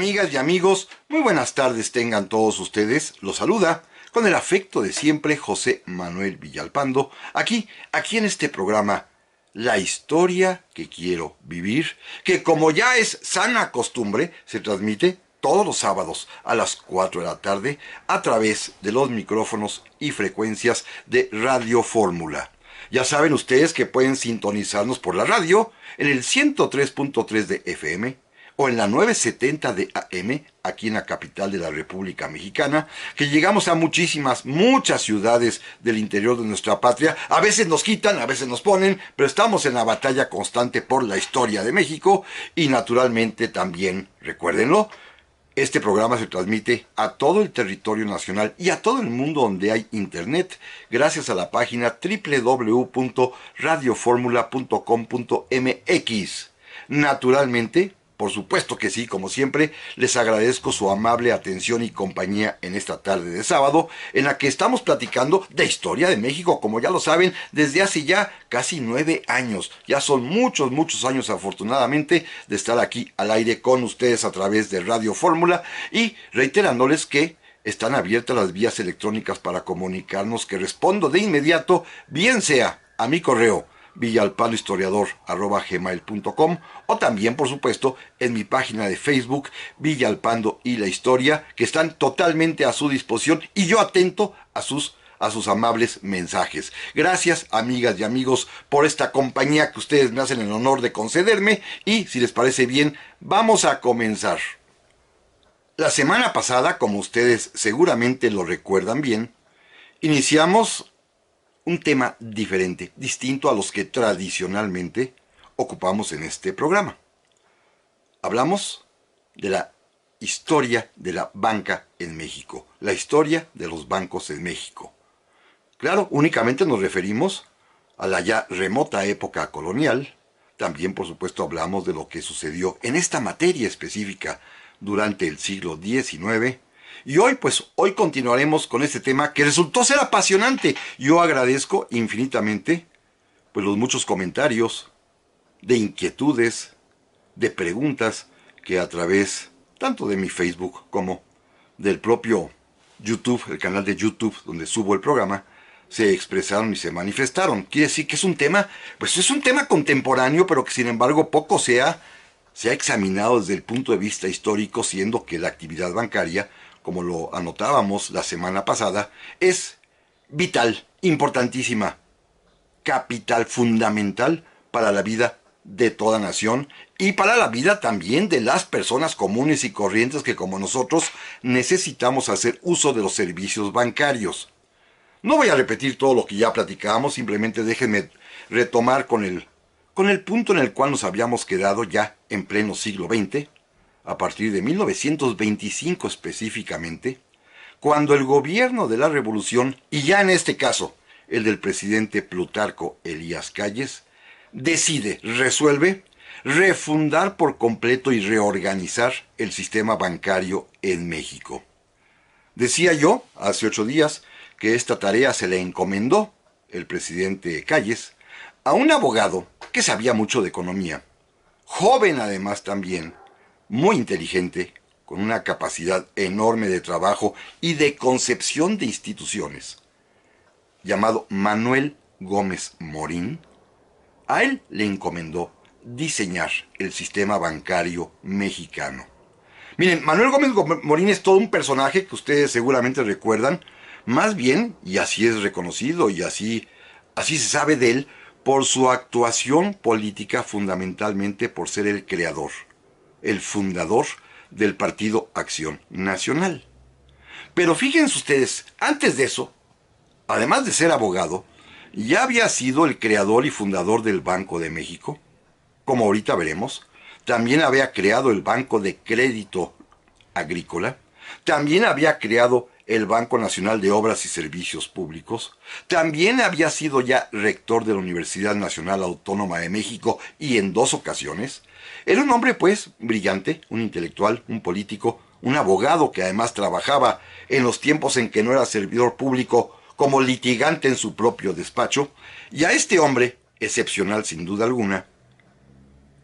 Amigas y amigos, muy buenas tardes tengan todos ustedes. Los saluda con el afecto de siempre José Manuel Villalpando, aquí, aquí en este programa, La historia que quiero vivir, que como ya es sana costumbre, se transmite todos los sábados a las 4 de la tarde a través de los micrófonos y frecuencias de Radio Fórmula. Ya saben ustedes que pueden sintonizarnos por la radio en el 103.3 de FM o en la 970 de AM aquí en la capital de la República Mexicana, que llegamos a muchísimas, muchas ciudades del interior de nuestra patria. A veces nos quitan, a veces nos ponen, pero estamos en la batalla constante por la historia de México y naturalmente también, recuérdenlo, este programa se transmite a todo el territorio nacional y a todo el mundo donde hay internet gracias a la página www.radioformula.com.mx. Naturalmente, por supuesto que sí, como siempre, les agradezco su amable atención y compañía en esta tarde de sábado, en la que estamos platicando de historia de México, como ya lo saben, desde hace ya casi nueve años. Ya son muchos, muchos años, afortunadamente, de estar aquí al aire con ustedes a través de Radio Fórmula y reiterándoles que están abiertas las vías electrónicas para comunicarnos, que respondo de inmediato, bien sea a mi correo villalpandohistoriador.com o también, por supuesto, en mi página de Facebook, Villalpando y la Historia, que están totalmente a su disposición y yo atento a sus a sus amables mensajes. Gracias, amigas y amigos, por esta compañía que ustedes me hacen el honor de concederme y, si les parece bien, vamos a comenzar. La semana pasada, como ustedes seguramente lo recuerdan bien, iniciamos un tema diferente, distinto a los que tradicionalmente ocupamos en este programa. Hablamos de la historia de la banca en México, la historia de los bancos en México. Claro, únicamente nos referimos a la ya remota época colonial. También, por supuesto, hablamos de lo que sucedió en esta materia específica durante el siglo XIX y hoy, pues, hoy continuaremos con este tema que resultó ser apasionante. Yo agradezco infinitamente, pues, los muchos comentarios, de inquietudes, de preguntas que a través tanto de mi Facebook como del propio YouTube, el canal de YouTube donde subo el programa, se expresaron y se manifestaron. Quiere decir que es un tema, pues es un tema contemporáneo, pero que sin embargo poco se ha, se ha examinado desde el punto de vista histórico, siendo que la actividad bancaria como lo anotábamos la semana pasada, es vital, importantísima, capital fundamental para la vida de toda nación y para la vida también de las personas comunes y corrientes que como nosotros necesitamos hacer uso de los servicios bancarios. No voy a repetir todo lo que ya platicábamos, simplemente déjenme retomar con el, con el punto en el cual nos habíamos quedado ya en pleno siglo XX, a partir de 1925 específicamente, cuando el gobierno de la revolución, y ya en este caso el del presidente Plutarco Elías Calles, decide, resuelve, refundar por completo y reorganizar el sistema bancario en México. Decía yo hace ocho días que esta tarea se le encomendó el presidente Calles a un abogado que sabía mucho de economía, joven además también, muy inteligente, con una capacidad enorme de trabajo y de concepción de instituciones, llamado Manuel Gómez Morín, a él le encomendó diseñar el sistema bancario mexicano. Miren, Manuel Gómez Morín es todo un personaje que ustedes seguramente recuerdan, más bien, y así es reconocido y así, así se sabe de él, por su actuación política fundamentalmente por ser el creador el fundador del Partido Acción Nacional. Pero fíjense ustedes, antes de eso, además de ser abogado, ya había sido el creador y fundador del Banco de México, como ahorita veremos, también había creado el Banco de Crédito Agrícola, también había creado el Banco Nacional de Obras y Servicios Públicos, también había sido ya rector de la Universidad Nacional Autónoma de México y en dos ocasiones, era un hombre pues brillante, un intelectual, un político, un abogado que además trabajaba en los tiempos en que no era servidor público como litigante en su propio despacho, y a este hombre, excepcional sin duda alguna,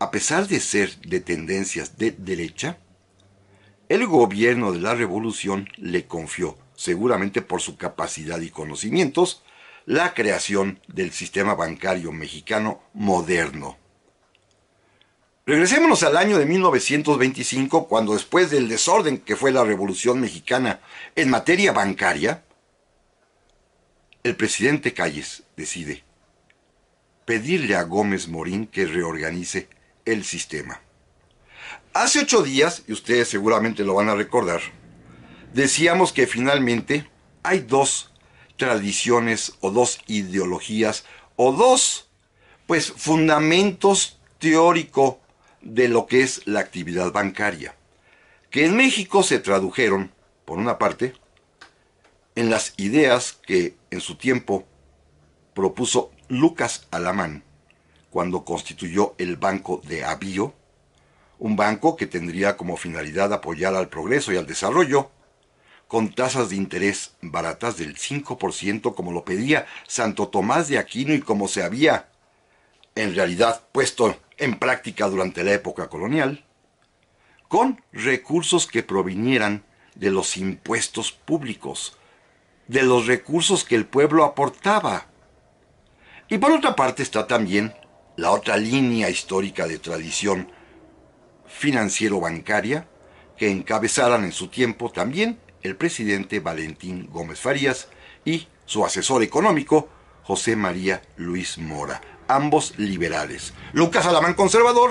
a pesar de ser de tendencias de derecha, el gobierno de la revolución le confió, seguramente por su capacidad y conocimientos, la creación del sistema bancario mexicano moderno. Regresémonos al año de 1925, cuando después del desorden que fue la Revolución Mexicana en materia bancaria, el presidente Calles decide pedirle a Gómez Morín que reorganice el sistema. Hace ocho días, y ustedes seguramente lo van a recordar, decíamos que finalmente hay dos tradiciones o dos ideologías o dos, pues, fundamentos teórico de lo que es la actividad bancaria, que en México se tradujeron, por una parte, en las ideas que en su tiempo propuso Lucas Alamán cuando constituyó el Banco de Avío, un banco que tendría como finalidad apoyar al progreso y al desarrollo, con tasas de interés baratas del 5% como lo pedía Santo Tomás de Aquino y como se había, en realidad, puesto en práctica durante la época colonial, con recursos que provinieran de los impuestos públicos, de los recursos que el pueblo aportaba. Y por otra parte está también la otra línea histórica de tradición financiero-bancaria que encabezaran en su tiempo también el presidente Valentín Gómez Farías y su asesor económico José María Luis Mora, ambos liberales. Lucas Alamán conservador,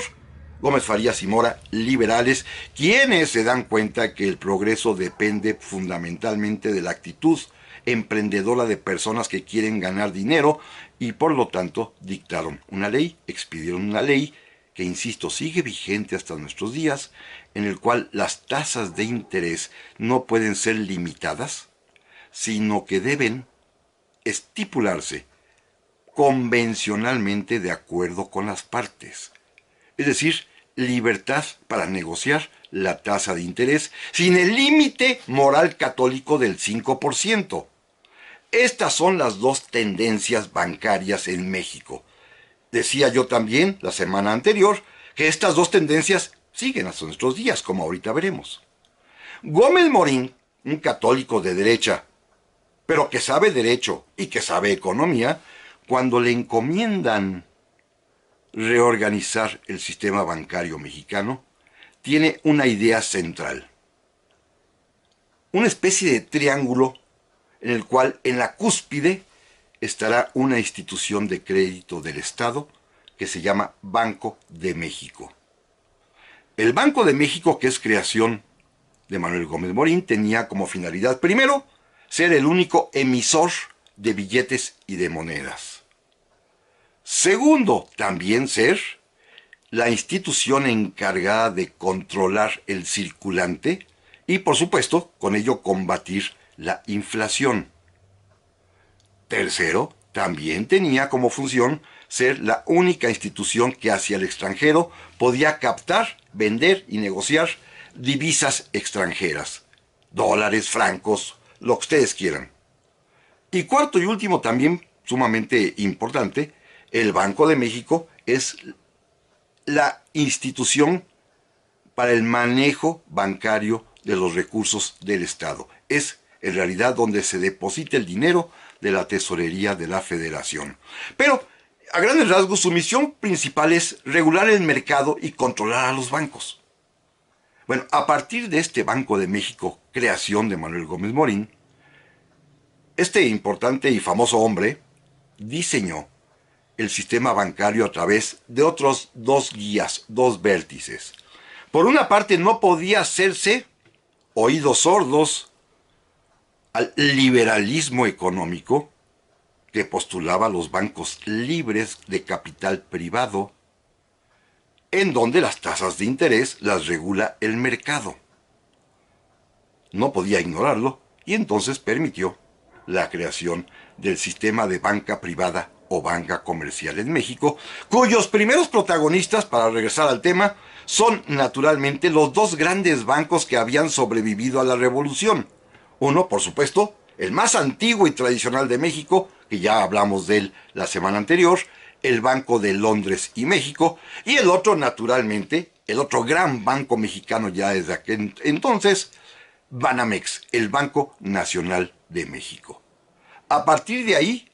Gómez Farías y Mora liberales, quienes se dan cuenta que el progreso depende fundamentalmente de la actitud emprendedora de personas que quieren ganar dinero y por lo tanto dictaron una ley, expidieron una ley que insisto sigue vigente hasta nuestros días, en el cual las tasas de interés no pueden ser limitadas, sino que deben estipularse convencionalmente de acuerdo con las partes. Es decir, libertad para negociar la tasa de interés sin el límite moral católico del 5%. Estas son las dos tendencias bancarias en México Decía yo también la semana anterior que estas dos tendencias siguen hasta nuestros días, como ahorita veremos. Gómez Morín, un católico de derecha, pero que sabe derecho y que sabe economía, cuando le encomiendan reorganizar el sistema bancario mexicano, tiene una idea central. Una especie de triángulo en el cual en la cúspide estará una institución de crédito del Estado que se llama Banco de México. El Banco de México, que es creación de Manuel Gómez Morín, tenía como finalidad, primero, ser el único emisor de billetes y de monedas. Segundo, también ser la institución encargada de controlar el circulante y, por supuesto, con ello combatir la inflación. Tercero, también tenía como función ser la única institución que hacia el extranjero podía captar, vender y negociar divisas extranjeras, dólares, francos, lo que ustedes quieran. Y cuarto y último, también sumamente importante, el Banco de México es la institución para el manejo bancario de los recursos del Estado. Es en realidad donde se deposita el dinero de la tesorería de la federación. Pero, a grandes rasgos, su misión principal es regular el mercado y controlar a los bancos. Bueno, a partir de este Banco de México, creación de Manuel Gómez Morín, este importante y famoso hombre diseñó el sistema bancario a través de otros dos guías, dos vértices. Por una parte, no podía hacerse oídos sordos al liberalismo económico que postulaba los bancos libres de capital privado, en donde las tasas de interés las regula el mercado. No podía ignorarlo y entonces permitió la creación del sistema de banca privada o banca comercial en México, cuyos primeros protagonistas, para regresar al tema, son naturalmente los dos grandes bancos que habían sobrevivido a la revolución, uno, por supuesto, el más antiguo y tradicional de México, que ya hablamos de él la semana anterior, el Banco de Londres y México, y el otro, naturalmente, el otro gran banco mexicano ya desde aquel entonces, Banamex, el Banco Nacional de México. A partir de ahí,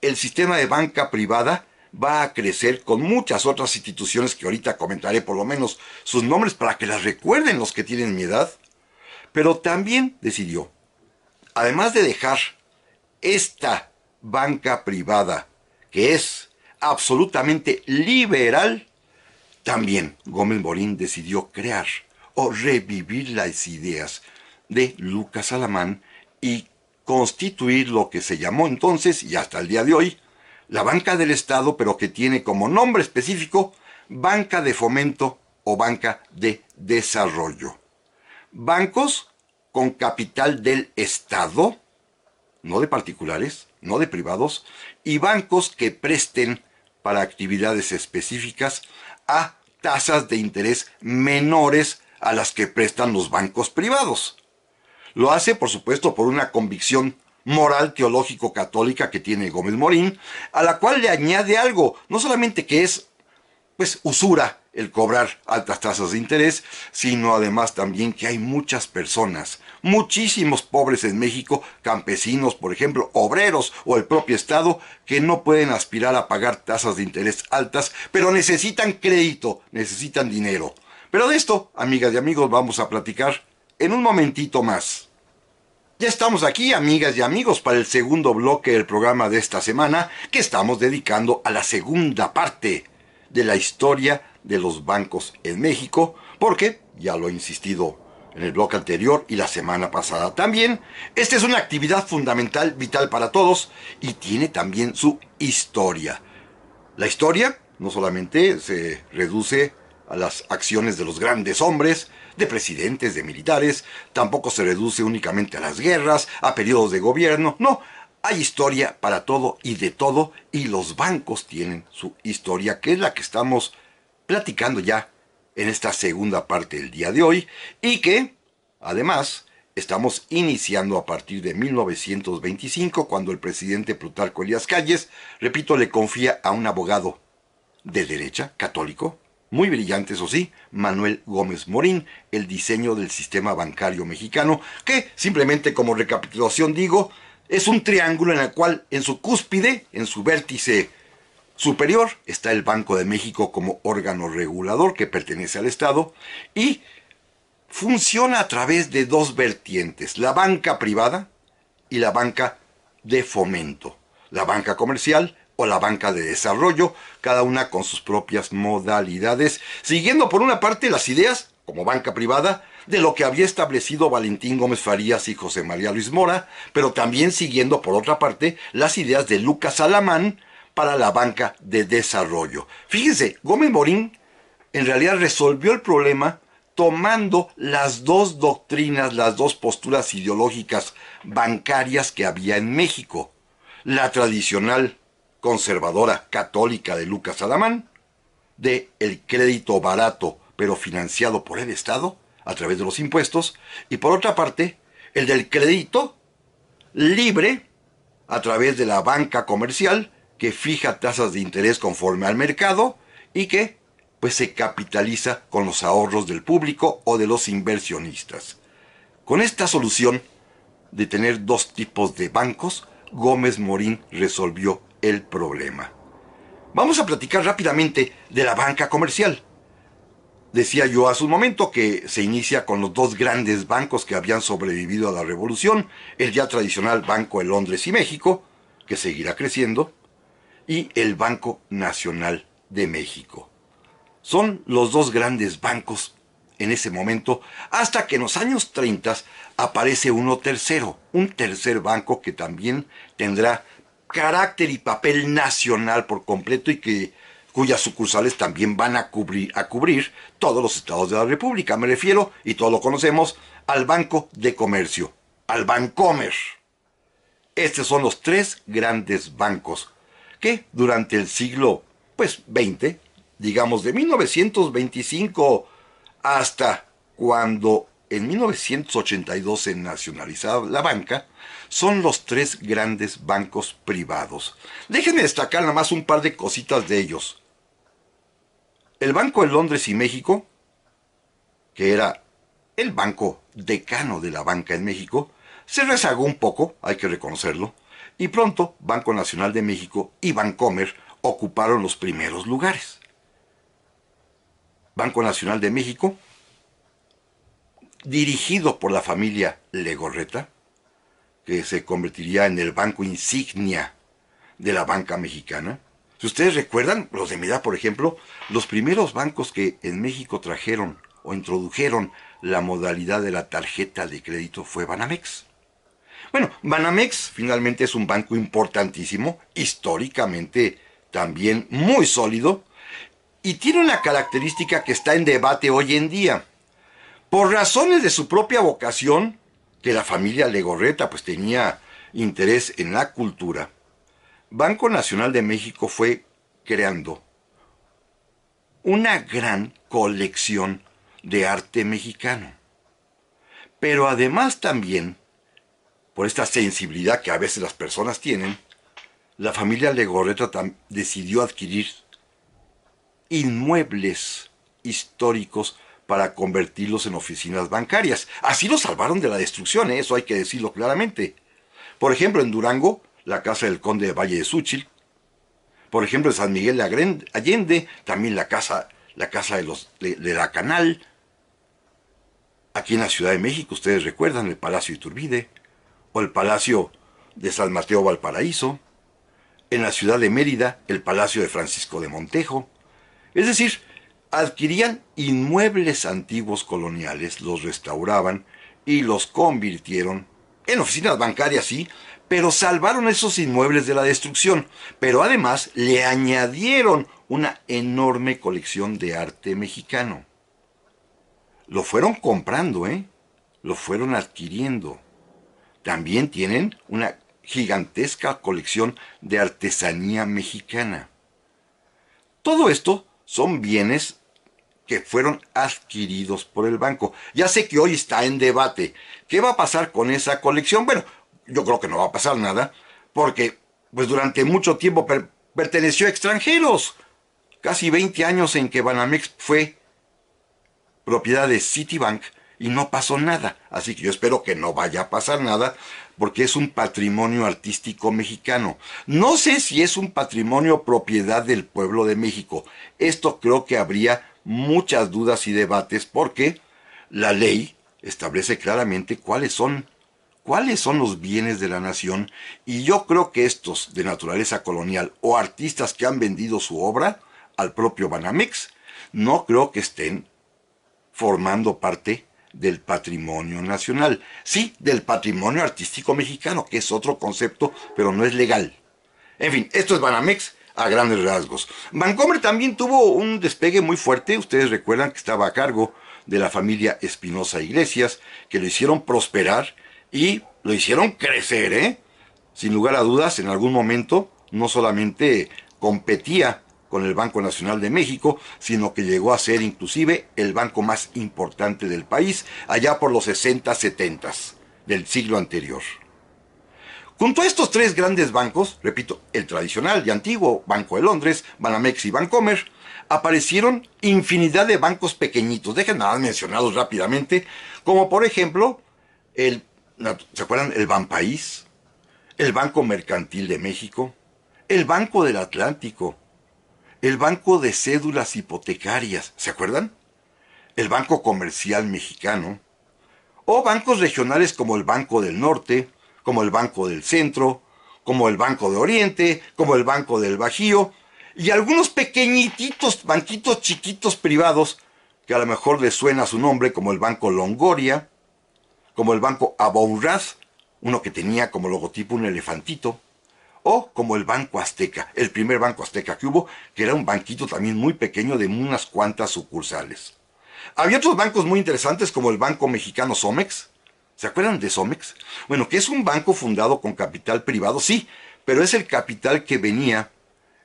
el sistema de banca privada va a crecer con muchas otras instituciones que ahorita comentaré por lo menos sus nombres para que las recuerden los que tienen mi edad, pero también decidió además de dejar esta banca privada, que es absolutamente liberal, también Gómez Morín decidió crear o revivir las ideas de Lucas Alamán y constituir lo que se llamó entonces y hasta el día de hoy la banca del Estado, pero que tiene como nombre específico banca de fomento o banca de desarrollo. Bancos con capital del Estado, no de particulares, no de privados, y bancos que presten para actividades específicas a tasas de interés menores a las que prestan los bancos privados. Lo hace, por supuesto, por una convicción moral teológico-católica que tiene Gómez Morín, a la cual le añade algo, no solamente que es, pues, usura, el cobrar altas tasas de interés, sino además también que hay muchas personas, muchísimos pobres en México, campesinos, por ejemplo, obreros o el propio Estado, que no pueden aspirar a pagar tasas de interés altas, pero necesitan crédito, necesitan dinero. Pero de esto, amigas y amigos, vamos a platicar en un momentito más. Ya estamos aquí, amigas y amigos, para el segundo bloque del programa de esta semana, que estamos dedicando a la segunda parte de la historia de los bancos en México, porque, ya lo he insistido en el bloque anterior y la semana pasada también, esta es una actividad fundamental, vital para todos y tiene también su historia. La historia no solamente se reduce a las acciones de los grandes hombres, de presidentes, de militares, tampoco se reduce únicamente a las guerras, a periodos de gobierno, no, hay historia para todo y de todo y los bancos tienen su historia, que es la que estamos platicando ya en esta segunda parte del día de hoy y que, además, estamos iniciando a partir de 1925 cuando el presidente Plutarco Elías Calles, repito, le confía a un abogado de derecha, católico, muy brillante, eso sí, Manuel Gómez Morín, el diseño del sistema bancario mexicano, que simplemente como recapitulación digo, es un triángulo en el cual en su cúspide, en su vértice superior está el Banco de México como órgano regulador que pertenece al Estado y funciona a través de dos vertientes, la banca privada y la banca de fomento, la banca comercial o la banca de desarrollo, cada una con sus propias modalidades, siguiendo por una parte las ideas, como banca privada, de lo que había establecido Valentín Gómez Farías y José María Luis Mora, pero también siguiendo por otra parte las ideas de Lucas Alamán, para la banca de desarrollo. Fíjense, Gómez Morín en realidad resolvió el problema tomando las dos doctrinas, las dos posturas ideológicas bancarias que había en México. La tradicional conservadora católica de Lucas Alamán, de el crédito barato pero financiado por el Estado a través de los impuestos, y por otra parte, el del crédito libre a través de la banca comercial que fija tasas de interés conforme al mercado y que pues se capitaliza con los ahorros del público o de los inversionistas. Con esta solución de tener dos tipos de bancos, Gómez Morín resolvió el problema. Vamos a platicar rápidamente de la banca comercial. Decía yo hace un momento que se inicia con los dos grandes bancos que habían sobrevivido a la revolución, el ya tradicional Banco de Londres y México, que seguirá creciendo, y el Banco Nacional de México. Son los dos grandes bancos en ese momento, hasta que en los años 30 aparece uno tercero, un tercer banco que también tendrá carácter y papel nacional por completo y que cuyas sucursales también van a cubrir, a cubrir todos los estados de la República. Me refiero, y todos lo conocemos, al Banco de Comercio, al Bancomer. Estos son los tres grandes bancos que durante el siglo pues 20, digamos de 1925 hasta cuando en 1982 se nacionalizaba la banca, son los tres grandes bancos privados. Déjenme destacar nada más un par de cositas de ellos. El Banco de Londres y México, que era el banco decano de la banca en México, se rezagó un poco, hay que reconocerlo, y pronto Banco Nacional de México y Bancomer ocuparon los primeros lugares. Banco Nacional de México, dirigido por la familia Legorreta, que se convertiría en el banco insignia de la banca mexicana. Si ustedes recuerdan, los de mi edad, por ejemplo, los primeros bancos que en México trajeron o introdujeron la modalidad de la tarjeta de crédito fue Banamex. Bueno, Banamex finalmente es un banco importantísimo, históricamente también muy sólido, y tiene una característica que está en debate hoy en día. Por razones de su propia vocación, que la familia Legorreta pues tenía interés en la cultura, Banco Nacional de México fue creando una gran colección de arte mexicano. Pero además también por esta sensibilidad que a veces las personas tienen, la familia Legorreta decidió adquirir inmuebles históricos para convertirlos en oficinas bancarias. Así lo salvaron de la destrucción, ¿eh? eso hay que decirlo claramente. Por ejemplo, en Durango, la casa del conde de Valle de Súchil. Por ejemplo, en San Miguel de Allende, también la casa, la casa de, los, de la Canal. Aquí en la Ciudad de México, ustedes recuerdan el Palacio Iturbide o el Palacio de San Mateo Valparaíso, en la ciudad de Mérida el Palacio de Francisco de Montejo. Es decir, adquirían inmuebles antiguos coloniales, los restauraban y los convirtieron en oficinas bancarias, sí, pero salvaron esos inmuebles de la destrucción, pero además le añadieron una enorme colección de arte mexicano. Lo fueron comprando, ¿eh? Lo fueron adquiriendo. También tienen una gigantesca colección de artesanía mexicana. Todo esto son bienes que fueron adquiridos por el banco. Ya sé que hoy está en debate. ¿Qué va a pasar con esa colección? Bueno, yo creo que no va a pasar nada, porque pues durante mucho tiempo perteneció a extranjeros. Casi 20 años en que Banamex fue propiedad de Citibank y no pasó nada. Así que yo espero que no vaya a pasar nada porque es un patrimonio artístico mexicano. No sé si es un patrimonio propiedad del pueblo de México. Esto creo que habría muchas dudas y debates porque la ley establece claramente cuáles son cuáles son los bienes de la nación y yo creo que estos de naturaleza colonial o artistas que han vendido su obra al propio Banamex no creo que estén formando parte del patrimonio nacional. Sí, del patrimonio artístico mexicano, que es otro concepto, pero no es legal. En fin, esto es Banamex a grandes rasgos. Bancomer también tuvo un despegue muy fuerte. Ustedes recuerdan que estaba a cargo de la familia Espinosa Iglesias, que lo hicieron prosperar y lo hicieron crecer, ¿eh? Sin lugar a dudas, en algún momento no solamente competía con el Banco Nacional de México, sino que llegó a ser inclusive el banco más importante del país allá por los 60-70 del siglo anterior. Junto a estos tres grandes bancos, repito, el tradicional y antiguo Banco de Londres, Banamex y Bancomer, aparecieron infinidad de bancos pequeñitos, dejen nada mencionados rápidamente, como por ejemplo el, ¿se acuerdan? El Banpaís, el Banco Mercantil de México, el Banco del Atlántico, el Banco de Cédulas Hipotecarias, ¿se acuerdan? El Banco Comercial Mexicano, o bancos regionales como el Banco del Norte, como el Banco del Centro, como el Banco de Oriente, como el Banco del Bajío, y algunos pequeñitos banquitos chiquitos privados que a lo mejor les suena su nombre, como el Banco Longoria, como el Banco Abourraz, uno que tenía como logotipo un elefantito, o como el Banco Azteca, el primer Banco Azteca que hubo, que era un banquito también muy pequeño de unas cuantas sucursales. Había otros bancos muy interesantes como el Banco Mexicano Somex. ¿Se acuerdan de Somex? Bueno, que es un banco fundado con capital privado, sí, pero es el capital que venía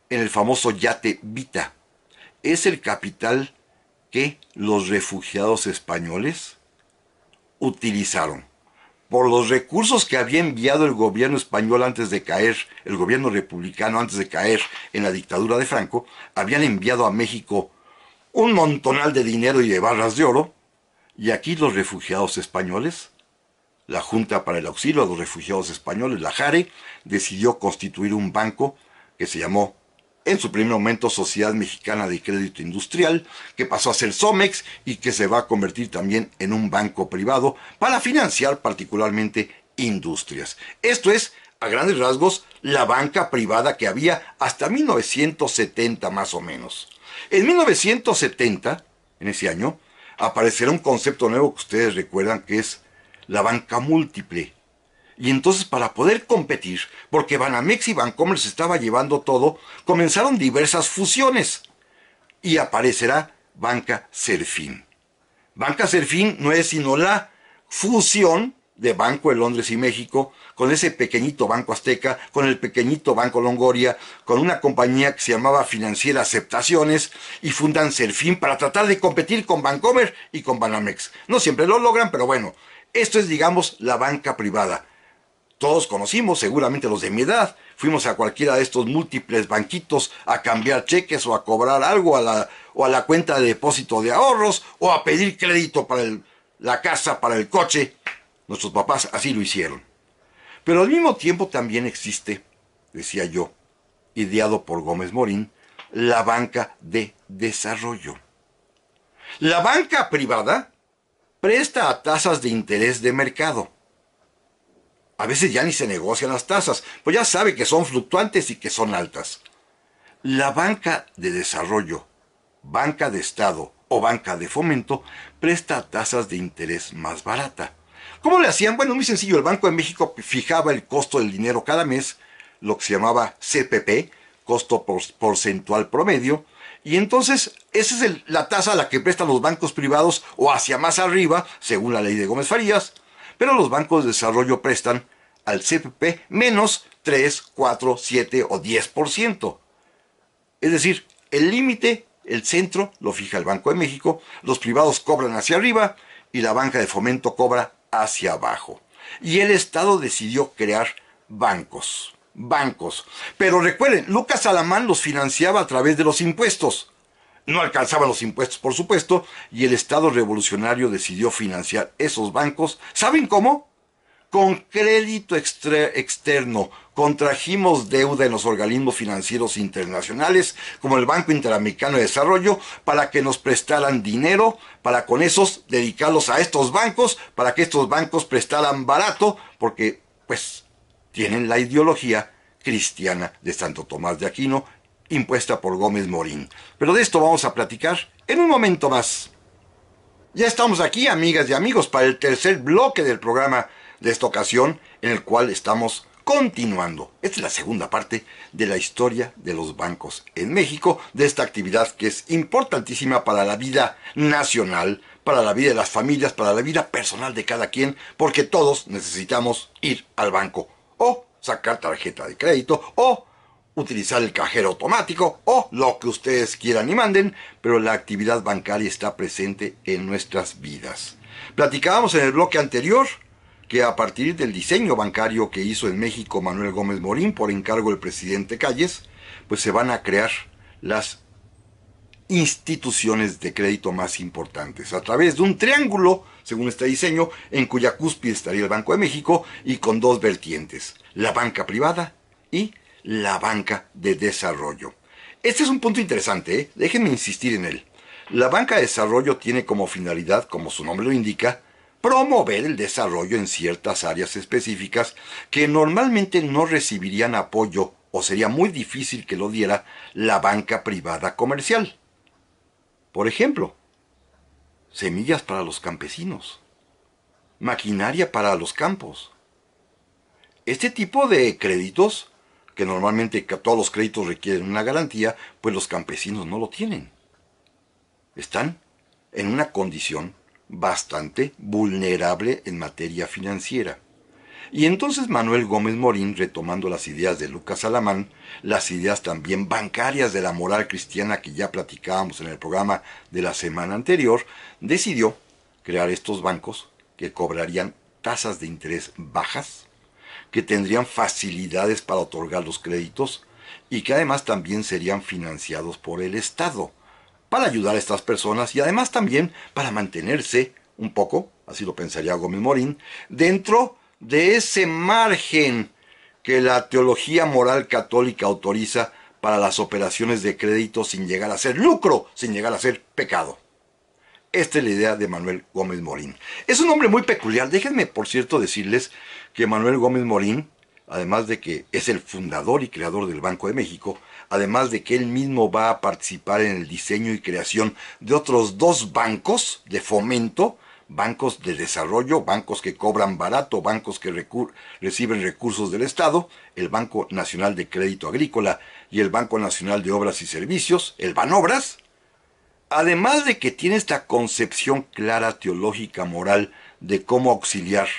en el famoso yate Vita. Es el capital que los refugiados españoles utilizaron por los recursos que había enviado el gobierno español antes de caer, el gobierno republicano antes de caer en la dictadura de Franco, habían enviado a México un montonal de dinero y de barras de oro, y aquí los refugiados españoles, la Junta para el Auxilio a los Refugiados Españoles, la JARE, decidió constituir un banco que se llamó en su primer momento Sociedad Mexicana de Crédito Industrial, que pasó a ser Somex y que se va a convertir también en un banco privado para financiar particularmente industrias. Esto es, a grandes rasgos, la banca privada que había hasta 1970 más o menos. En 1970, en ese año, aparecerá un concepto nuevo que ustedes recuerdan que es la banca múltiple y entonces para poder competir, porque Banamex y Bancomer se estaba llevando todo, comenzaron diversas fusiones. Y aparecerá Banca Serfín. Banca Serfín no es sino la fusión de Banco de Londres y México, con ese pequeñito Banco Azteca, con el pequeñito Banco Longoria, con una compañía que se llamaba Financiera Aceptaciones y fundan Serfín para tratar de competir con Bancomer y con Banamex. No siempre lo logran, pero bueno, esto es digamos la banca privada todos conocimos, seguramente los de mi edad, fuimos a cualquiera de estos múltiples banquitos a cambiar cheques o a cobrar algo a la, o a la cuenta de depósito de ahorros o a pedir crédito para la casa, para el coche. Nuestros papás así lo hicieron. Pero al mismo tiempo también existe, decía yo, ideado por Gómez Morín, la banca de desarrollo. La banca privada presta a tasas de interés de mercado a veces ya ni se negocian las tasas, pues ya sabe que son fluctuantes y que son altas. La banca de desarrollo, banca de Estado o banca de fomento presta tasas de interés más barata. ¿Cómo le hacían? Bueno, muy sencillo, el Banco de México fijaba el costo del dinero cada mes, lo que se llamaba CPP, costo porcentual promedio, y entonces esa es la tasa a la que prestan los bancos privados o hacia más arriba, según la ley de Gómez Farías, pero los bancos de desarrollo prestan al CPP menos 3, 4, 7 o 10%. Es decir, el límite, el centro, lo fija el Banco de México, los privados cobran hacia arriba y la banca de fomento cobra hacia abajo. Y el Estado decidió crear bancos. Bancos. Pero recuerden, Lucas Alamán los financiaba a través de los impuestos. No alcanzaban los impuestos, por supuesto, y el Estado revolucionario decidió financiar esos bancos. ¿Saben cómo? Con crédito externo contrajimos deuda en los organismos financieros internacionales, como el Banco Interamericano de Desarrollo, para que nos prestaran dinero, para con esos dedicarlos a estos bancos, para que estos bancos prestaran barato, porque pues tienen la ideología cristiana de Santo Tomás de Aquino impuesta por Gómez Morín. Pero de esto vamos a platicar en un momento más. Ya estamos aquí, amigas y amigos, para el tercer bloque del programa de esta ocasión, en el cual estamos continuando. Esta es la segunda parte de la historia de los bancos en México, de esta actividad que es importantísima para la vida nacional, para la vida de las familias, para la vida personal de cada quien, porque todos necesitamos ir al banco o sacar tarjeta de crédito o utilizar el cajero automático o lo que ustedes quieran y manden, pero la actividad bancaria está presente en nuestras vidas. Platicábamos en el bloque anterior que a partir del diseño bancario que hizo en México Manuel Gómez Morín por encargo del presidente Calles, pues se van a crear las instituciones de crédito más importantes a través de un triángulo, según este diseño, en cuya cúspide estaría el Banco de México y con dos vertientes, la banca privada y la banca de desarrollo. Este es un punto interesante, ¿eh? déjenme insistir en él. La banca de desarrollo tiene como finalidad, como su nombre lo indica, promover el desarrollo en ciertas áreas específicas que normalmente no recibirían apoyo o sería muy difícil que lo diera la banca privada comercial. Por ejemplo, semillas para los campesinos, maquinaria para los campos. Este tipo de créditos que normalmente todos los créditos requieren una garantía, pues los campesinos no lo tienen. Están en una condición bastante vulnerable en materia financiera. Y entonces Manuel Gómez Morín, retomando las ideas de Lucas Alamán, las ideas también bancarias de la moral cristiana que ya platicábamos en el programa de la semana anterior, decidió crear estos bancos que cobrarían tasas de interés bajas que tendrían facilidades para otorgar los créditos y que además también serían financiados por el Estado para ayudar a estas personas y además también para mantenerse un poco, así lo pensaría Gómez Morín, dentro de ese margen que la teología moral católica autoriza para las operaciones de crédito sin llegar a ser lucro, sin llegar a ser pecado. Esta es la idea de Manuel Gómez Morín. Es un hombre muy peculiar. Déjenme, por cierto, decirles que Manuel Gómez Morín, además de que es el fundador y creador del Banco de México, además de que él mismo va a participar en el diseño y creación de otros dos bancos de fomento, bancos de desarrollo, bancos que cobran barato, bancos que reciben recursos del Estado, el Banco Nacional de Crédito Agrícola y el Banco Nacional de Obras y Servicios, el Banobras, además de que tiene esta concepción clara teológica moral de cómo auxiliar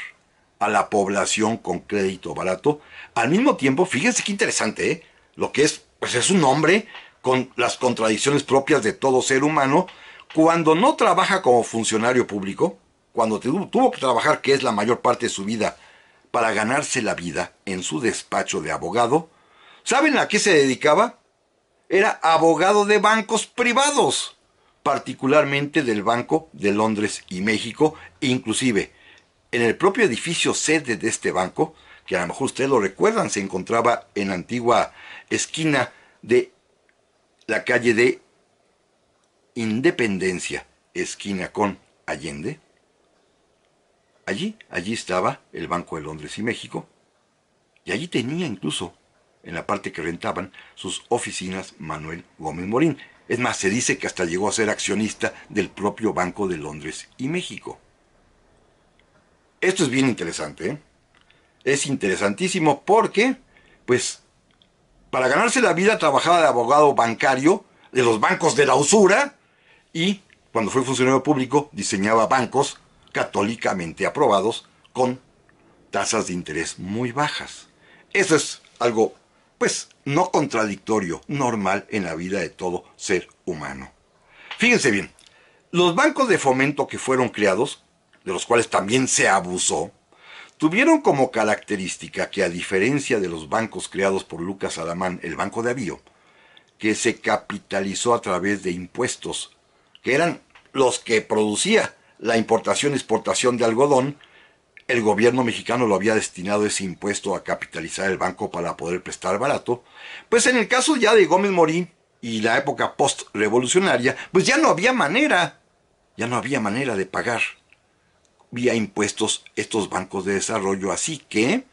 a la población con crédito barato. Al mismo tiempo, fíjense qué interesante, ¿eh? lo que es, pues es un hombre con las contradicciones propias de todo ser humano, cuando no trabaja como funcionario público, cuando tuvo que trabajar, que es la mayor parte de su vida, para ganarse la vida en su despacho de abogado, ¿saben a qué se dedicaba? Era abogado de bancos privados, particularmente del Banco de Londres y México, inclusive en el propio edificio sede de este banco, que a lo mejor ustedes lo recuerdan, se encontraba en la antigua esquina de la calle de Independencia, esquina con Allende. Allí, allí estaba el Banco de Londres y México, y allí tenía incluso, en la parte que rentaban, sus oficinas Manuel Gómez Morín. Es más, se dice que hasta llegó a ser accionista del propio Banco de Londres y México. Esto es bien interesante. ¿eh? Es interesantísimo porque, pues, para ganarse la vida trabajaba de abogado bancario de los bancos de la usura y, cuando fue funcionario público, diseñaba bancos católicamente aprobados con tasas de interés muy bajas. Eso es algo, pues, no contradictorio, normal en la vida de todo ser humano. Fíjense bien, los bancos de fomento que fueron creados de los cuales también se abusó, tuvieron como característica que a diferencia de los bancos creados por Lucas Alamán, el Banco de Avío, que se capitalizó a través de impuestos, que eran los que producía la importación y exportación de algodón, el gobierno mexicano lo había destinado ese impuesto a capitalizar el banco para poder prestar barato, pues en el caso ya de Gómez Morín y la época post-revolucionaria, pues ya no había manera, ya no había manera de pagar vía impuestos estos bancos de desarrollo, así que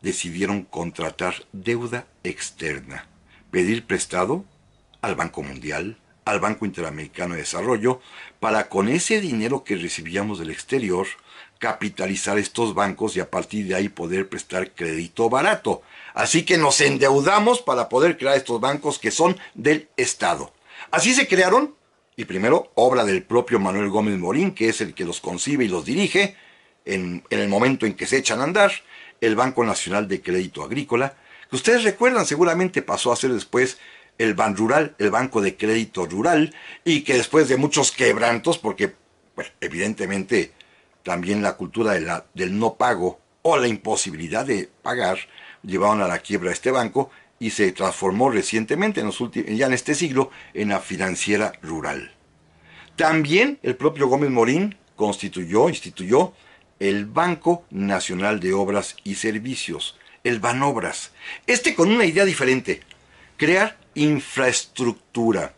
decidieron contratar deuda externa, pedir prestado al Banco Mundial, al Banco Interamericano de Desarrollo, para con ese dinero que recibíamos del exterior, capitalizar estos bancos y a partir de ahí poder prestar crédito barato. Así que nos endeudamos para poder crear estos bancos que son del Estado. Así se crearon y primero obra del propio Manuel Gómez Morín, que es el que los concibe y los dirige, en, en, el momento en que se echan a andar, el Banco Nacional de Crédito Agrícola, que ustedes recuerdan seguramente pasó a ser después el Ban Rural, el Banco de Crédito Rural, y que después de muchos quebrantos, porque evidentemente también la cultura del no pago o la imposibilidad de pagar, llevaron a la quiebra a este banco, y se transformó recientemente, en los ya en este siglo, en la financiera rural. También el propio Gómez Morín constituyó, instituyó el Banco Nacional de Obras y Servicios, el Banobras. Este con una idea diferente, crear infraestructura.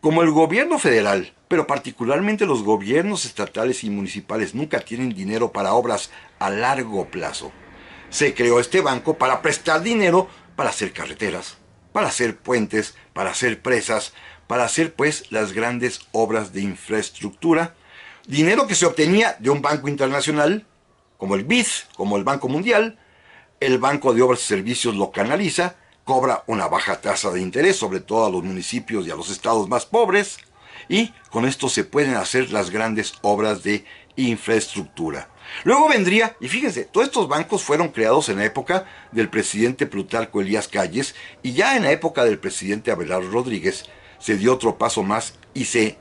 Como el gobierno federal, pero particularmente los gobiernos estatales y municipales nunca tienen dinero para obras a largo plazo. Se creó este banco para prestar dinero para hacer carreteras, para hacer puentes, para hacer presas, para hacer pues las grandes obras de infraestructura. Dinero que se obtenía de un banco internacional, como el BIS, como el Banco Mundial, el Banco de Obras y Servicios lo canaliza, cobra una baja tasa de interés, sobre todo a los municipios y a los estados más pobres, y con esto se pueden hacer las grandes obras de infraestructura. Luego vendría, y fíjense, todos estos bancos fueron creados en la época del presidente Plutarco Elías Calles y ya en la época del presidente Abelardo Rodríguez se dio otro paso más y se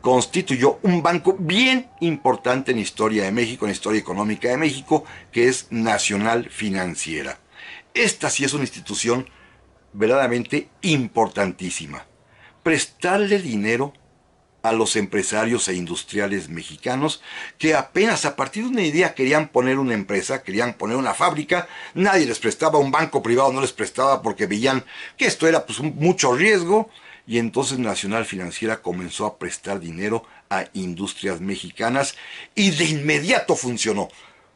constituyó un banco bien importante en la historia de México, en la historia económica de México, que es Nacional Financiera. Esta sí es una institución verdaderamente importantísima. Prestarle dinero a los empresarios e industriales mexicanos que apenas a partir de una idea querían poner una empresa, querían poner una fábrica, nadie les prestaba, un banco privado no les prestaba porque veían que esto era pues, mucho riesgo y entonces Nacional Financiera comenzó a prestar dinero a industrias mexicanas y de inmediato funcionó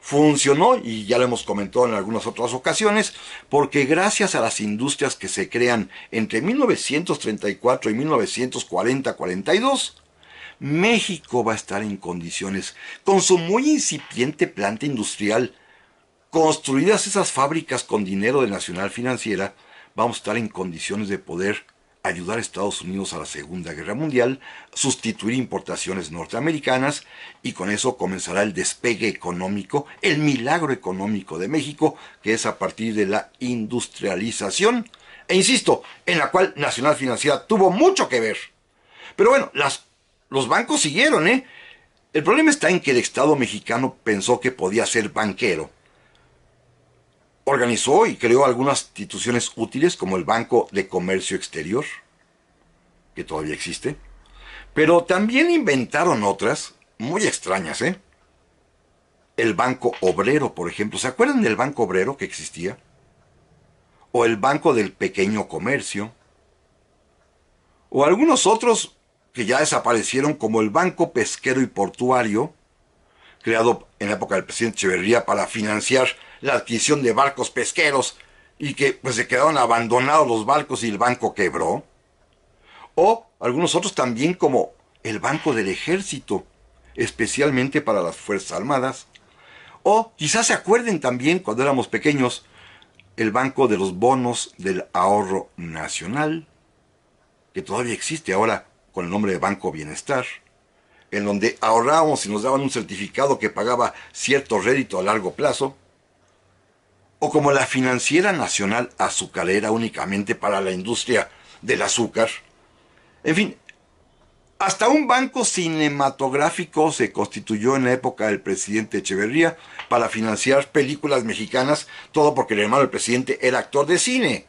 funcionó y ya lo hemos comentado en algunas otras ocasiones, porque gracias a las industrias que se crean entre 1934 y 1940-42, México va a estar en condiciones, con su muy incipiente planta industrial, construidas esas fábricas con dinero de Nacional Financiera, vamos a estar en condiciones de poder ayudar a Estados Unidos a la Segunda Guerra Mundial, sustituir importaciones norteamericanas y con eso comenzará el despegue económico, el milagro económico de México, que es a partir de la industrialización, e insisto, en la cual Nacional Financiera tuvo mucho que ver. Pero bueno, las los bancos siguieron, ¿eh? El problema está en que el Estado mexicano pensó que podía ser banquero. Organizó y creó algunas instituciones útiles como el Banco de Comercio Exterior, que todavía existe, pero también inventaron otras muy extrañas, ¿eh? El Banco Obrero, por ejemplo. ¿Se acuerdan del Banco Obrero que existía? O el Banco del Pequeño Comercio. O algunos otros que ya desaparecieron como el Banco Pesquero y Portuario, creado en la época del presidente Echeverría para financiar la adquisición de barcos pesqueros y que pues, se quedaron abandonados los barcos y el banco quebró. O algunos otros también como el Banco del Ejército, especialmente para las Fuerzas Armadas. O quizás se acuerden también cuando éramos pequeños, el Banco de los Bonos del Ahorro Nacional, que todavía existe ahora con el nombre de Banco Bienestar, en donde ahorrábamos y nos daban un certificado que pagaba cierto rédito a largo plazo, o como la Financiera Nacional Azucarera únicamente para la industria del azúcar. En fin, hasta un banco cinematográfico se constituyó en la época del presidente Echeverría para financiar películas mexicanas, todo porque el hermano del presidente era actor de cine.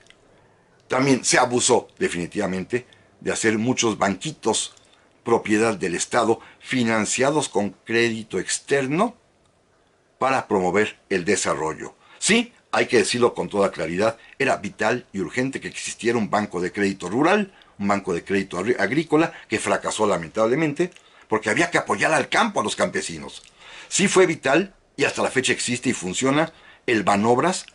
También se abusó definitivamente de hacer muchos banquitos propiedad del Estado financiados con crédito externo para promover el desarrollo. Sí, hay que decirlo con toda claridad, era vital y urgente que existiera un banco de crédito rural, un banco de crédito agrícola, que fracasó lamentablemente, porque había que apoyar al campo, a los campesinos. Sí fue vital, y hasta la fecha existe y funciona, el Banobras,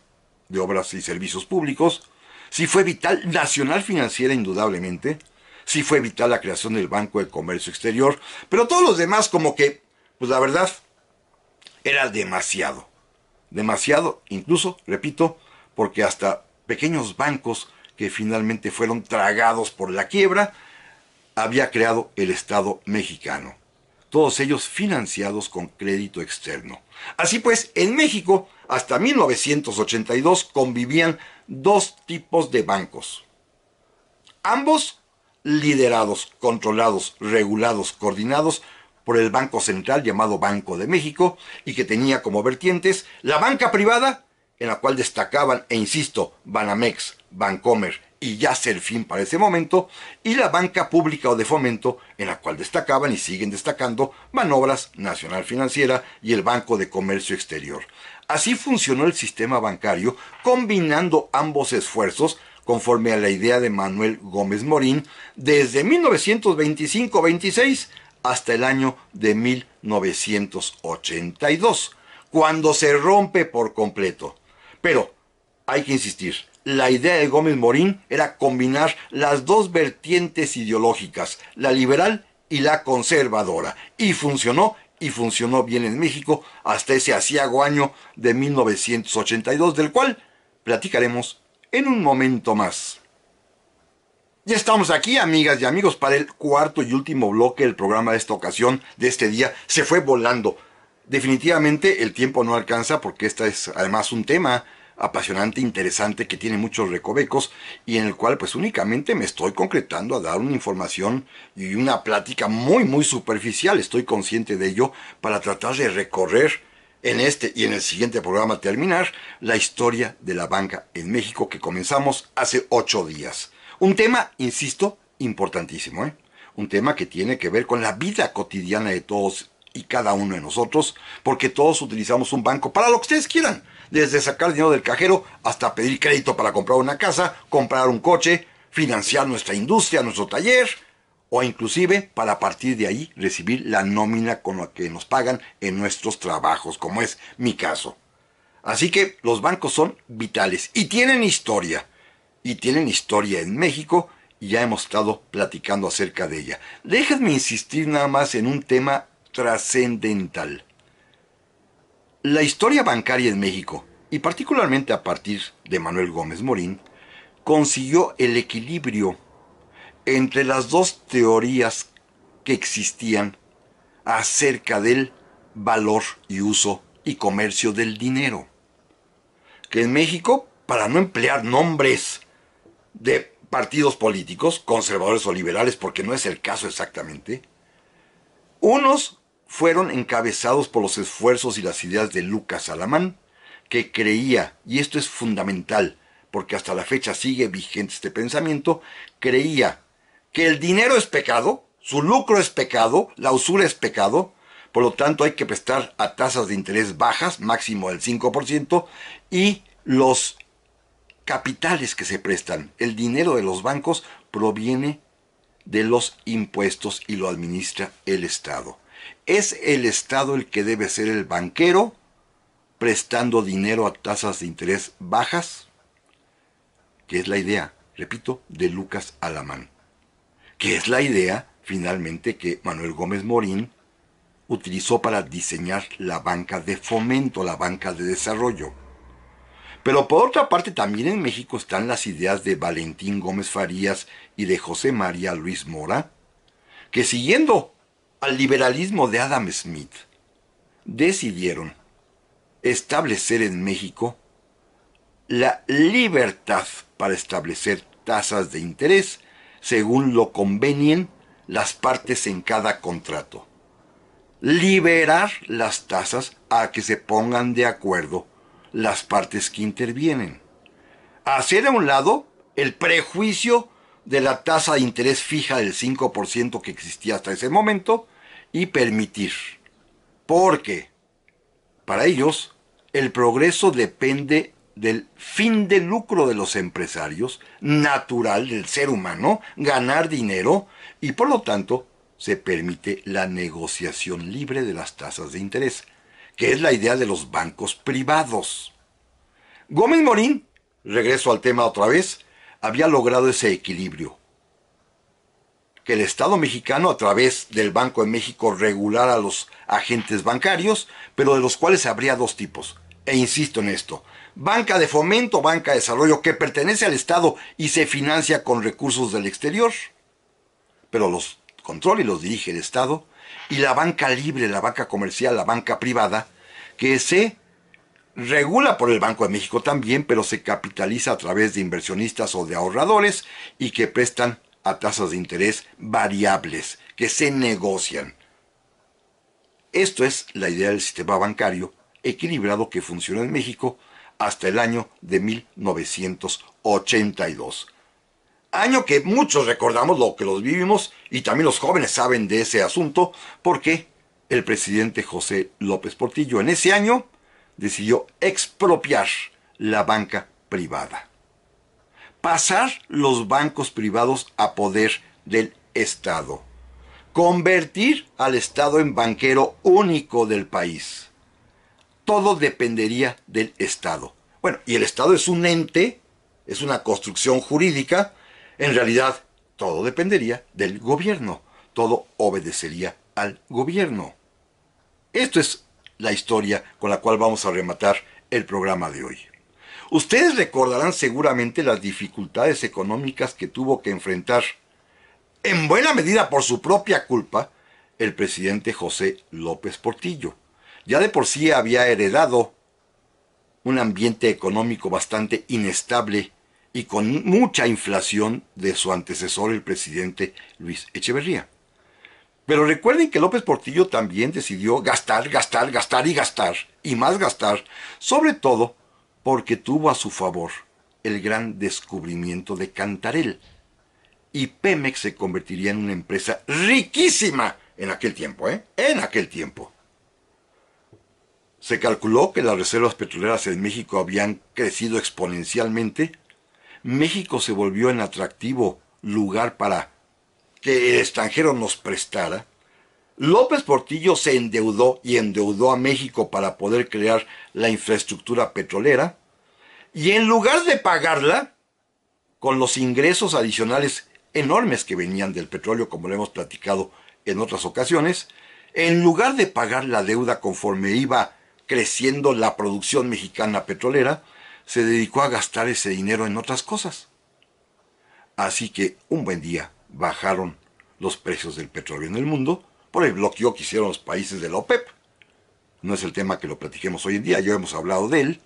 de Obras y Servicios Públicos. Sí fue vital, Nacional Financiera indudablemente, sí fue vital la creación del Banco de Comercio Exterior, pero todos los demás como que, pues la verdad, era demasiado. Demasiado, incluso, repito, porque hasta pequeños bancos que finalmente fueron tragados por la quiebra, había creado el Estado mexicano, todos ellos financiados con crédito externo. Así pues, en México, hasta 1982 convivían dos tipos de bancos, ambos liderados, controlados, regulados, coordinados por el Banco Central llamado Banco de México y que tenía como vertientes la banca privada, en la cual destacaban, e insisto, Banamex, Bancomer y ya fin para ese momento, y la banca pública o de fomento, en la cual destacaban y siguen destacando Manobras, Nacional Financiera y el Banco de Comercio Exterior. Así funcionó el sistema bancario, combinando ambos esfuerzos conforme a la idea de Manuel Gómez Morín, desde 1925-26 hasta el año de 1982, cuando se rompe por completo. Pero, hay que insistir, la idea de Gómez Morín era combinar las dos vertientes ideológicas, la liberal y la conservadora, y funcionó y funcionó bien en México hasta ese aciago año de 1982, del cual platicaremos en un momento más. Ya estamos aquí, amigas y amigos, para el cuarto y último bloque del programa de esta ocasión, de este día. Se fue volando. Definitivamente el tiempo no alcanza porque este es además un tema apasionante, interesante, que tiene muchos recovecos y en el cual pues únicamente me estoy concretando a dar una información y una plática muy muy superficial, estoy consciente de ello, para tratar de recorrer en este y en el siguiente programa terminar la historia de la banca en México que comenzamos hace ocho días. Un tema, insisto, importantísimo, ¿eh? un tema que tiene que ver con la vida cotidiana de todos y cada uno de nosotros, porque todos utilizamos un banco para lo que ustedes quieran, desde sacar dinero del cajero hasta pedir crédito para comprar una casa, comprar un coche, financiar nuestra industria, nuestro taller, o inclusive para partir de ahí recibir la nómina con la que nos pagan en nuestros trabajos, como es mi caso. Así que los bancos son vitales y tienen historia. Y tienen historia en México y ya hemos estado platicando acerca de ella. Déjenme insistir nada más en un tema trascendental. La historia bancaria en México, y particularmente a partir de Manuel Gómez Morín, consiguió el equilibrio entre las dos teorías que existían acerca del valor y uso y comercio del dinero. Que en México, para no emplear nombres de partidos políticos, conservadores o liberales, porque no es el caso exactamente, unos fueron encabezados por los esfuerzos y las ideas de Lucas Alamán, que creía, y esto es fundamental, porque hasta la fecha sigue vigente este pensamiento, creía que el dinero es pecado, su lucro es pecado, la usura es pecado, por lo tanto hay que prestar a tasas de interés bajas, máximo del 5%, y los capitales que se prestan, el dinero de los bancos proviene de los impuestos y lo administra el Estado. Es el Estado el que debe ser el banquero prestando dinero a tasas de interés bajas, que es la idea, repito, de Lucas Alamán que es la idea finalmente que Manuel Gómez Morín utilizó para diseñar la banca de fomento, la banca de desarrollo. Pero por otra parte también en México están las ideas de Valentín Gómez Farías y de José María Luis Mora, que siguiendo al liberalismo de Adam Smith, decidieron establecer en México la libertad para establecer tasas de interés según lo convenien las partes en cada contrato. Liberar las tasas a que se pongan de acuerdo las partes que intervienen. Hacer a un lado el prejuicio de la tasa de interés fija del 5% que existía hasta ese momento y permitir. Porque para ellos el progreso depende del fin de lucro de los empresarios, natural del ser humano, ganar dinero y por lo tanto se permite la negociación libre de las tasas de interés, que es la idea de los bancos privados. Gómez Morín, regreso al tema otra vez, había logrado ese equilibrio. Que el Estado mexicano a través del Banco de México regulara a los agentes bancarios, pero de los cuales habría dos tipos. E insisto en esto, banca de fomento, banca de desarrollo, que pertenece al Estado y se financia con recursos del exterior, pero los controla y los dirige el Estado, y la banca libre, la banca comercial, la banca privada, que se regula por el Banco de México también, pero se capitaliza a través de inversionistas o de ahorradores y que prestan a tasas de interés variables, que se negocian. Esto es la idea del sistema bancario equilibrado que funciona en México hasta el año de 1982. Año que muchos recordamos lo que los vivimos y también los jóvenes saben de ese asunto porque el presidente José López Portillo en ese año decidió expropiar la banca privada. Pasar los bancos privados a poder del Estado. Convertir al Estado en banquero único del país todo dependería del Estado. Bueno, y el Estado es un ente, es una construcción jurídica, en realidad todo dependería del gobierno, todo obedecería al gobierno. Esto es la historia con la cual vamos a rematar el programa de hoy. Ustedes recordarán seguramente las dificultades económicas que tuvo que enfrentar, en buena medida por su propia culpa, el presidente José López Portillo ya de por sí había heredado un ambiente económico bastante inestable y con mucha inflación de su antecesor, el presidente Luis Echeverría. Pero recuerden que López Portillo también decidió gastar, gastar, gastar y gastar, y más gastar, sobre todo porque tuvo a su favor el gran descubrimiento de Cantarel. Y Pemex se convertiría en una empresa riquísima en aquel tiempo, ¿eh? En aquel tiempo. Se calculó que las reservas petroleras en México habían crecido exponencialmente. México se volvió en atractivo lugar para que el extranjero nos prestara. López Portillo se endeudó y endeudó a México para poder crear la infraestructura petrolera. Y en lugar de pagarla, con los ingresos adicionales enormes que venían del petróleo, como lo hemos platicado en otras ocasiones, en lugar de pagar la deuda conforme iba creciendo la producción mexicana petrolera, se dedicó a gastar ese dinero en otras cosas. Así que un buen día bajaron los precios del petróleo en el mundo por el bloqueo que hicieron los países de la OPEP. No es el tema que lo platiquemos hoy en día, ya hemos hablado de él.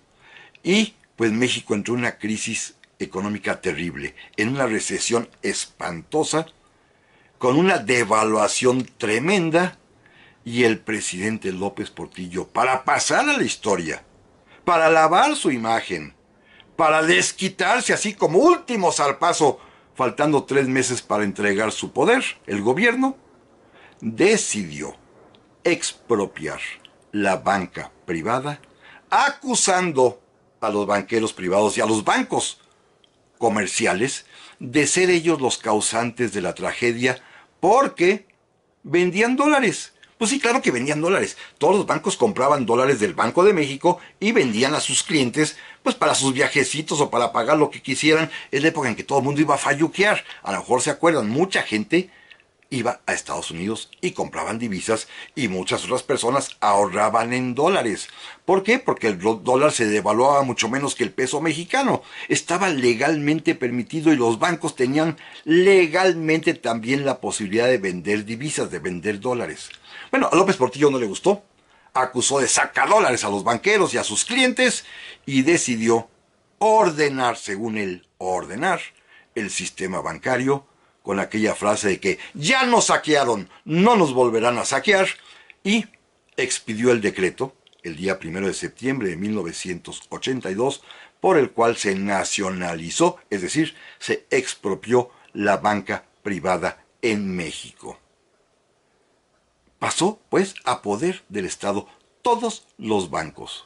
Y pues México entró en una crisis económica terrible, en una recesión espantosa, con una devaluación tremenda y el presidente López Portillo para pasar a la historia, para lavar su imagen, para desquitarse así como último zarpazo, faltando tres meses para entregar su poder, el gobierno, decidió expropiar la banca privada, acusando a los banqueros privados y a los bancos comerciales de ser ellos los causantes de la tragedia porque vendían dólares pues sí, claro que vendían dólares. Todos los bancos compraban dólares del Banco de México y vendían a sus clientes, pues para sus viajecitos o para pagar lo que quisieran. Es la época en que todo el mundo iba a falluquear. A lo mejor se acuerdan, mucha gente iba a Estados Unidos y compraban divisas y muchas otras personas ahorraban en dólares. ¿Por qué? Porque el dólar se devaluaba mucho menos que el peso mexicano. Estaba legalmente permitido y los bancos tenían legalmente también la posibilidad de vender divisas, de vender dólares. Bueno, a López Portillo no le gustó. Acusó de sacar dólares a los banqueros y a sus clientes y decidió ordenar, según él, ordenar el sistema bancario con aquella frase de que ya nos saquearon, no nos volverán a saquear, y expidió el decreto el día 1 de septiembre de 1982, por el cual se nacionalizó, es decir, se expropió la banca privada en México. Pasó, pues, a poder del Estado todos los bancos.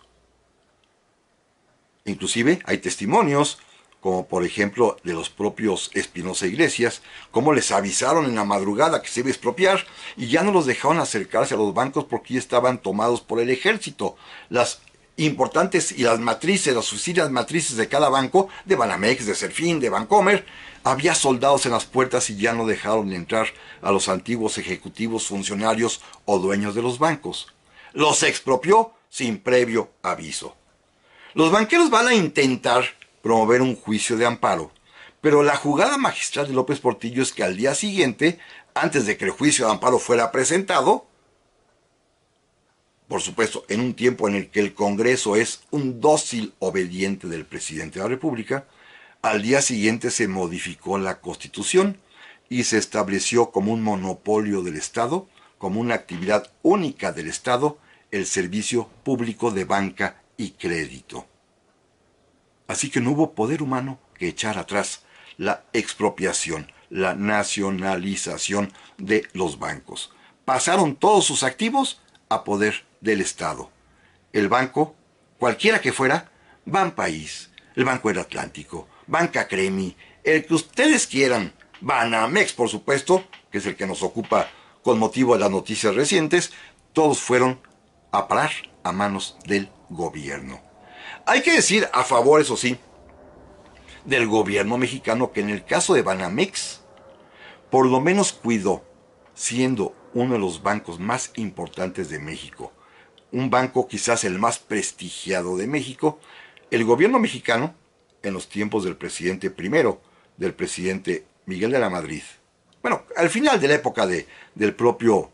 Inclusive hay testimonios como por ejemplo de los propios Espinosa Iglesias, como les avisaron en la madrugada que se iba a expropiar y ya no los dejaron acercarse a los bancos porque ya estaban tomados por el ejército. Las importantes y las matrices, las suicidas matrices de cada banco, de Banamex, de Serfín, de Bancomer, había soldados en las puertas y ya no dejaron de entrar a los antiguos ejecutivos, funcionarios o dueños de los bancos. Los expropió sin previo aviso. Los banqueros van a intentar promover un juicio de amparo. Pero la jugada magistral de López Portillo es que al día siguiente, antes de que el juicio de amparo fuera presentado, por supuesto, en un tiempo en el que el Congreso es un dócil obediente del presidente de la República, al día siguiente se modificó la Constitución y se estableció como un monopolio del Estado, como una actividad única del Estado, el servicio público de banca y crédito. Así que no hubo poder humano que echar atrás la expropiación, la nacionalización de los bancos. Pasaron todos sus activos a poder del Estado. El banco, cualquiera que fuera, Ban País, el Banco del Atlántico, Banca Cremi, el que ustedes quieran, Banamex por supuesto, que es el que nos ocupa con motivo de las noticias recientes, todos fueron a parar a manos del gobierno. Hay que decir a favor, eso sí, del gobierno mexicano que en el caso de Banamex, por lo menos cuidó, siendo uno de los bancos más importantes de México, un banco quizás el más prestigiado de México, el gobierno mexicano, en los tiempos del presidente primero, del presidente Miguel de la Madrid, bueno, al final de la época de, del propio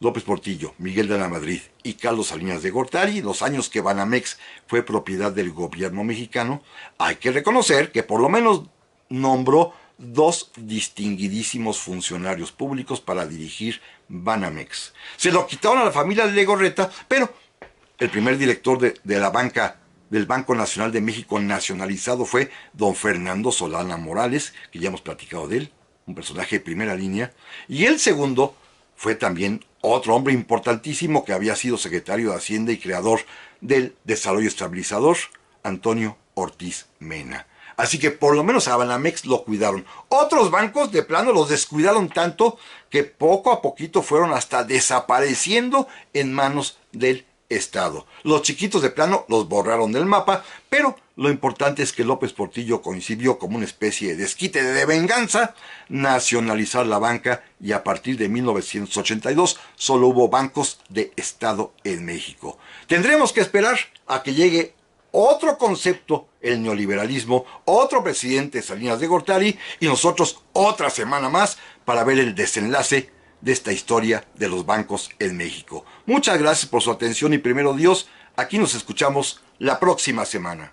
López Portillo, Miguel de la Madrid y Carlos Salinas de Gortari, los años que Banamex fue propiedad del gobierno mexicano, hay que reconocer que por lo menos nombró dos distinguidísimos funcionarios públicos para dirigir Banamex. Se lo quitaron a la familia de Legorreta, pero el primer director de, de la banca del Banco Nacional de México nacionalizado fue don Fernando Solana Morales, que ya hemos platicado de él, un personaje de primera línea, y el segundo fue también otro hombre importantísimo que había sido secretario de Hacienda y creador del desarrollo estabilizador, Antonio Ortiz Mena. Así que por lo menos a Banamex lo cuidaron. Otros bancos de plano los descuidaron tanto que poco a poquito fueron hasta desapareciendo en manos del Estado. Los chiquitos de plano los borraron del mapa, pero lo importante es que López Portillo coincidió como una especie de desquite de venganza nacionalizar la banca y a partir de 1982 solo hubo bancos de Estado en México. Tendremos que esperar a que llegue otro concepto, el neoliberalismo, otro presidente Salinas de Gortari y nosotros otra semana más para ver el desenlace de esta historia de los bancos en México. Muchas gracias por su atención y primero Dios, aquí nos escuchamos la próxima semana.